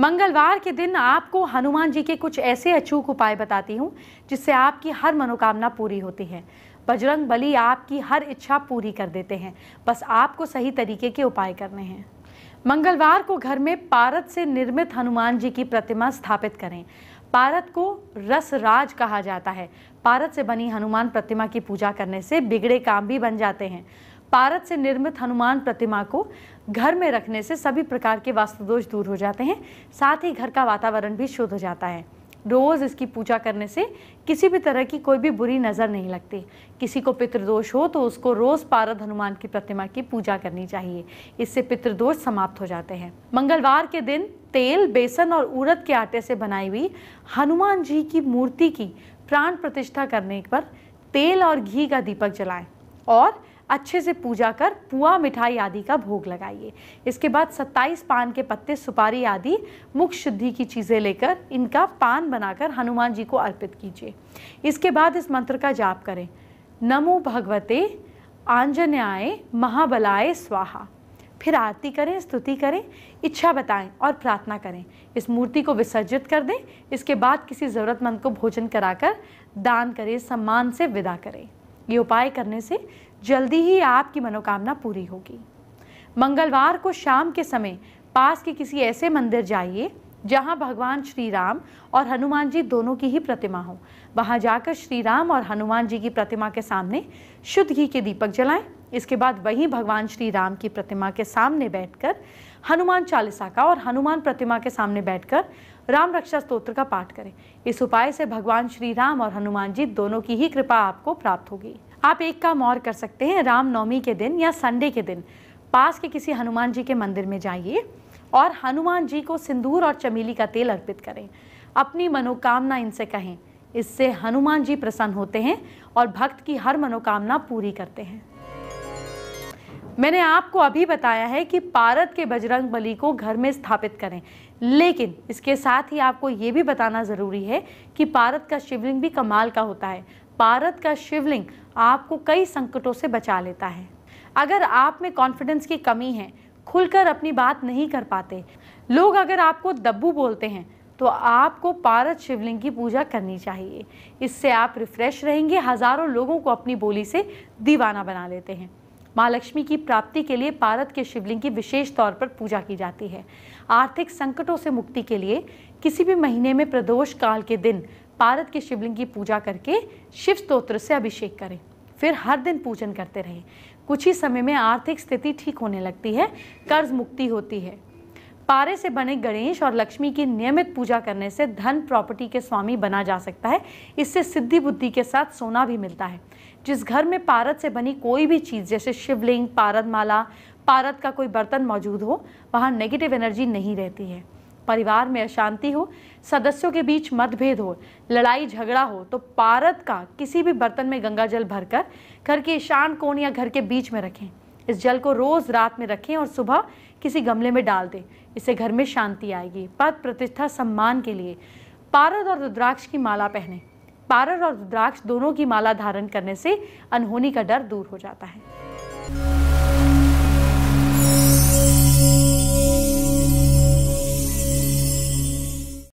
मंगलवार के दिन आपको हनुमान जी के कुछ ऐसे अचूक उपाय बताती हूँ जिससे आपकी हर मनोकामना पूरी होती है बजरंग बली आपकी हर इच्छा पूरी कर देते हैं बस आपको सही तरीके के उपाय करने हैं मंगलवार को घर में पारत से निर्मित हनुमान जी की प्रतिमा स्थापित करें पारत को रसराज कहा जाता है पारत से बनी हनुमान प्रतिमा की पूजा करने से बिगड़े काम भी बन जाते हैं पारद से निर्मित हनुमान प्रतिमा को घर में रखने से सभी प्रकार के वास्तु दोष दूर हो जाते हैं साथ ही घर का वातावरण भी शुद्ध हो जाता है रोज़ इसकी पूजा करने से किसी भी तरह की कोई भी बुरी नज़र नहीं लगती किसी को पितृदोष हो तो उसको रोज़ पारद हनुमान की प्रतिमा की पूजा करनी चाहिए इससे पितृदोष समाप्त हो जाते हैं मंगलवार के दिन तेल बेसन और उड़द के आटे से बनाई हुई हनुमान जी की मूर्ति की प्राण प्रतिष्ठा करने पर तेल और घी का दीपक जलाएं और अच्छे से पूजा कर पुआ मिठाई आदि का भोग लगाइए इसके बाद 27 पान के पत्ते सुपारी आदि मुख शुद्धि की चीज़ें लेकर इनका पान बनाकर हनुमान जी को अर्पित कीजिए इसके बाद इस मंत्र का जाप करें नमो भगवते आंजन्याय महाबलाय स्वाहा फिर आरती करें स्तुति करें इच्छा बताएं और प्रार्थना करें इस मूर्ति को विसर्जित कर दें इसके बाद किसी ज़रूरतमंद को भोजन कराकर दान करें सम्मान से विदा करें ये उपाय करने से जल्दी ही आपकी मनोकामना पूरी होगी मंगलवार को शाम के समय पास के किसी ऐसे मंदिर जाइए जहाँ भगवान श्री राम और हनुमान जी दोनों की ही प्रतिमा हो वहाँ जाकर श्री राम और हनुमान जी की प्रतिमा के सामने शुद्ध घी के दीपक जलाएं इसके बाद वहीं भगवान श्री राम की प्रतिमा के सामने बैठकर हनुमान चालीसा का और हनुमान प्रतिमा के सामने बैठकर राम रक्षा स्तोत्र का पाठ करें इस उपाय से भगवान श्री राम और हनुमान जी दोनों की ही कृपा आपको प्राप्त होगी आप एक काम और कर सकते हैं रामनवमी के दिन या संडे के दिन पास के किसी हनुमान जी के मंदिर में जाइए और हनुमान जी को सिंदूर और चमेली का तेल अर्पित करें अपनी मनोकामना इनसे कहें इससे हनुमान जी प्रसन्न होते हैं और भक्त की हर मनोकामना पूरी करते हैं मैंने आपको अभी बताया है कि पारद के बजरंग बली को घर में स्थापित करें लेकिन इसके साथ ही आपको ये भी बताना ज़रूरी है कि पारद का शिवलिंग भी कमाल का होता है पारद का शिवलिंग आपको कई संकटों से बचा लेता है अगर आप में कॉन्फिडेंस की कमी है खुलकर अपनी बात नहीं कर पाते लोग अगर आपको दब्बू बोलते हैं तो आपको पारद शिवलिंग की पूजा करनी चाहिए इससे आप रिफ्रेश रहेंगे हज़ारों लोगों को अपनी बोली से दीवाना बना लेते हैं माँ लक्ष्मी की प्राप्ति के लिए पारद के शिवलिंग की विशेष तौर पर पूजा की जाती है आर्थिक संकटों से मुक्ति के लिए किसी भी महीने में प्रदोष काल के दिन पारद के शिवलिंग की पूजा करके शिव स्त्रोत्र से अभिषेक करें फिर हर दिन पूजन करते रहें कुछ ही समय में आर्थिक स्थिति ठीक होने लगती है कर्ज मुक्ति होती है पारे से बने गणेश और लक्ष्मी की नियमित पूजा करने से धन प्रॉपर्टी के स्वामी बना जा सकता है इससे सिद्धि बुद्धि के साथ सोना भी मिलता है जिस घर में पारद से बनी कोई भी चीज़ जैसे शिवलिंग पारद माला पारद का कोई बर्तन मौजूद हो वहाँ नेगेटिव एनर्जी नहीं रहती है परिवार में अशांति हो सदस्यों के बीच मतभेद हो लड़ाई झगड़ा हो तो पारद का किसी भी बर्तन में गंगा जल भरकर घर के ईशान कोण या घर के बीच में रखें इस जल को रोज़ रात में रखें और सुबह किसी गमले में डाल दें इससे घर में शांति आएगी पद प्रतिष्ठा सम्मान के लिए पारद और रुद्राक्ष की माला पहने पारद और रुद्राक्ष दोनों की माला धारण करने से अनहोनी का डर दूर हो जाता है